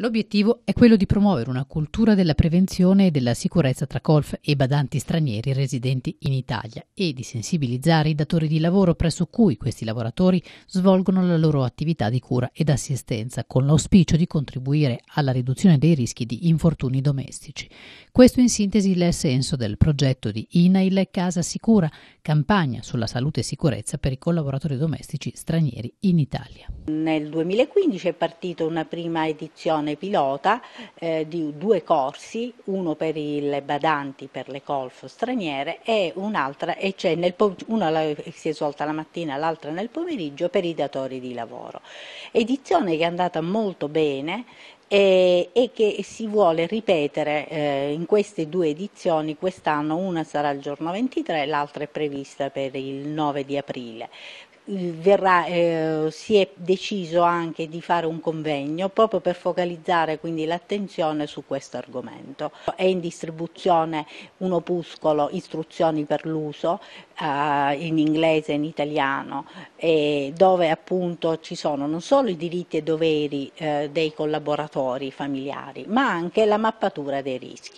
L'obiettivo è quello di promuovere una cultura della prevenzione e della sicurezza tra colf e badanti stranieri residenti in Italia e di sensibilizzare i datori di lavoro presso cui questi lavoratori svolgono la loro attività di cura ed assistenza con l'auspicio di contribuire alla riduzione dei rischi di infortuni domestici. Questo in sintesi è il senso del progetto di INAIL Casa Sicura, campagna sulla salute e sicurezza per i collaboratori domestici stranieri in Italia. Nel 2015 è partita una prima edizione sessione pilota eh, di due corsi, uno per i badanti per le colf straniere e un'altra, e c'è nel, una si è svolta la mattina, l'altra nel pomeriggio per i datori di lavoro. Edizione che è andata molto bene, e, e, che si vuole ripetere eh, in queste due edizioni quest'anno, una sarà il giorno 23 l'altra è prevista per il 9 di aprile. Verrà, eh, si è deciso anche di fare un convegno proprio per focalizzare quindi l'attenzione su questo argomento. È in distribuzione un opuscolo istruzioni per l'uso eh, in inglese e in italiano eh, dove appunto ci sono non solo i diritti e doveri eh, dei collaboratori familiari ma anche la mappatura dei rischi.